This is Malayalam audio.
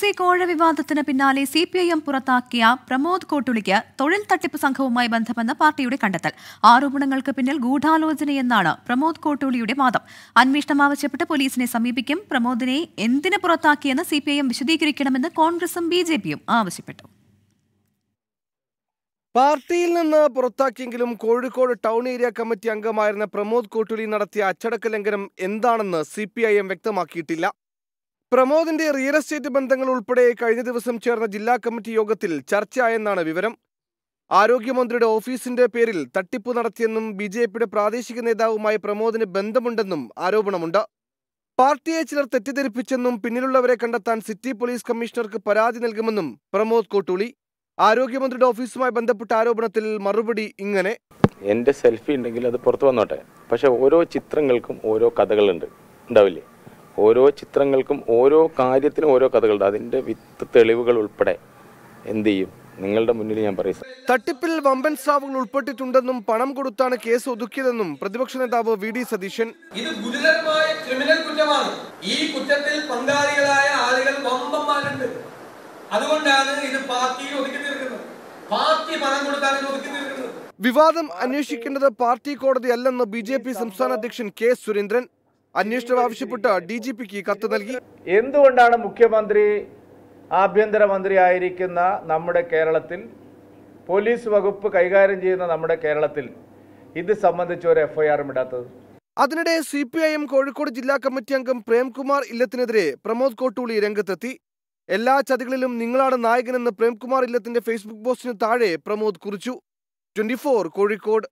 എസ് കോഴ വിവാദത്തിന് പിന്നാലെ സി പി ഐ എം പുറത്താക്കിയ പ്രമോദ് കോട്ടുളിക്ക് തൊഴിൽ തട്ടിപ്പ് സംഘവുമായി ബന്ധമെന്ന പാർട്ടിയുടെ കണ്ടെത്തൽ ആരോപണങ്ങൾക്ക് പിന്നിൽ ഗൂഢാലോചനയെന്നാണ് പ്രമോദ് കോട്ടുളിയുടെ വാദം അന്വേഷണം ആവശ്യപ്പെട്ട് പോലീസിനെ സമീപിക്കും പ്രമോദിനെ എന്തിന് പുറത്താക്കിയെന്ന് സി പി ഐ എം വിശദീകരിക്കണമെന്ന് കോൺഗ്രസും ബി ജെ പിയും ആവശ്യപ്പെട്ടു പാർട്ടിയിൽ നിന്ന് പുറത്താക്കിയെങ്കിലും കോഴിക്കോട് ടൗൺ ഏരിയ കമ്മിറ്റി അംഗമായിരുന്ന പ്രമോദ് കോട്ടുളി നടത്തിയ അച്ചടക്ക ലംഘനം എന്താണെന്ന് സി പി ഐ എം വ്യക്തമാക്കിയിട്ടില്ല പ്രമോദിന്റെ റിയൽ എസ്റ്റേറ്റ് ബന്ധങ്ങൾ ഉൾപ്പെടെ കഴിഞ്ഞ ദിവസം ചേർന്ന ജില്ലാ കമ്മിറ്റി യോഗത്തിൽ ചർച്ചയായെന്നാണ് വിവരം ആരോഗ്യമന്ത്രിയുടെ ഓഫീസിന്റെ പേരിൽ തട്ടിപ്പ് നടത്തിയെന്നും ബി ജെ പിയുടെ പ്രാദേശിക നേതാവുമായി പ്രമോദിന് ബന്ധമുണ്ടെന്നും ആരോപണമുണ്ട് പാർട്ടിയെ ചിലർ തെറ്റിദ്ധരിപ്പിച്ചെന്നും പിന്നിലുള്ളവരെ കണ്ടെത്താൻ സിറ്റി പോലീസ് കമ്മീഷണർക്ക് പരാതി നൽകുമെന്നും പ്രമോദ് കോട്ടൂളി ആരോഗ്യമന്ത്രിയുടെ ഓഫീസുമായി ബന്ധപ്പെട്ട ആരോപണത്തിൽ മറുപടി ഇങ്ങനെ എൻ്റെ സെൽഫി ഉണ്ടെങ്കിൽ അത് പുറത്തു വന്നോട്ടെ പക്ഷെ ഓരോ ചിത്രങ്ങൾക്കും ഓരോ കഥകളുണ്ട് ഉണ്ടാവില്ലേ ഓരോ ചിത്രങ്ങൾക്കും ഓരോ കാര്യത്തിനും ഓരോ കഥകളുണ്ട് അതിൻ്റെ വിത്ത് തെളിവുകൾ ഉൾപ്പെടെ എന്ത് ചെയ്യും നിങ്ങളുടെ മുന്നിൽ ഞാൻ പറയും തട്ടിപ്പിൽ വമ്പൻ സ്രാവുകൾ ഉൾപ്പെട്ടിട്ടുണ്ടെന്നും പണം കൊടുത്താണ് കേസ് ഒതുക്കിയതെന്നും പ്രതിപക്ഷ നേതാവ് വി ഡി സതീശൻ ഇത് ഗുരുതരമായ ക്രിമിനൽ കുറ്റമാണ് ഈ കുറ്റത്തിൽ പങ്കാളികളായ ആളുകൾ വമ്പന്മാരുണ്ട് അതുകൊണ്ടാണ് ഇത് പാർട്ടി ഒതുക്കി തീർക്കുന്നത് പാർട്ടി പണം കൊടുത്താണ് ഒതുക്കി തീർക്കുന്നത് വിവാദം അന്വേഷിക്കേണ്ടത് പാർട്ടി കോടതിയല്ലെന്ന് ബി ജെ പി സംസ്ഥാന അധ്യക്ഷൻ കെ സുരേന്ദ്രൻ അന്വേഷണം ആവശ്യപ്പെട്ട് ഡി ജി പിക്ക് കത്ത് നൽകി എന്തുകൊണ്ടാണ് മുഖ്യമന്ത്രി ആഭ്യന്തരമന്ത്രി ആയിരിക്കുന്ന നമ്മുടെ കേരളത്തിൽ പോലീസ് വകുപ്പ് കൈകാര്യം ചെയ്യുന്ന നമ്മുടെ കേരളത്തിൽ ഇത് സംബന്ധിച്ച് ഒരു എഫ്ഐആറും ഇടാത്തത് അതിനിടെ C P I M Kozhikode ജില്ലാ കമ്മിറ്റി അംഗം പ്രേംകുമാർ ഇല്ലത്തിനെതിരെ പ്രമോദ് കോട്ടൂളി രംഗത്തെത്തി എല്ലാ ചതികളിലും നിങ്ങളാണ് നായകനെന്ന് പ്രേംകുമാർ ഇല്ലത്തിന്റെ ഫേസ്ബുക്ക് പോസ്റ്റിന് താഴെ പ്രമോദ് കുറിച്ചു ട്വന്റി കോഴിക്കോട്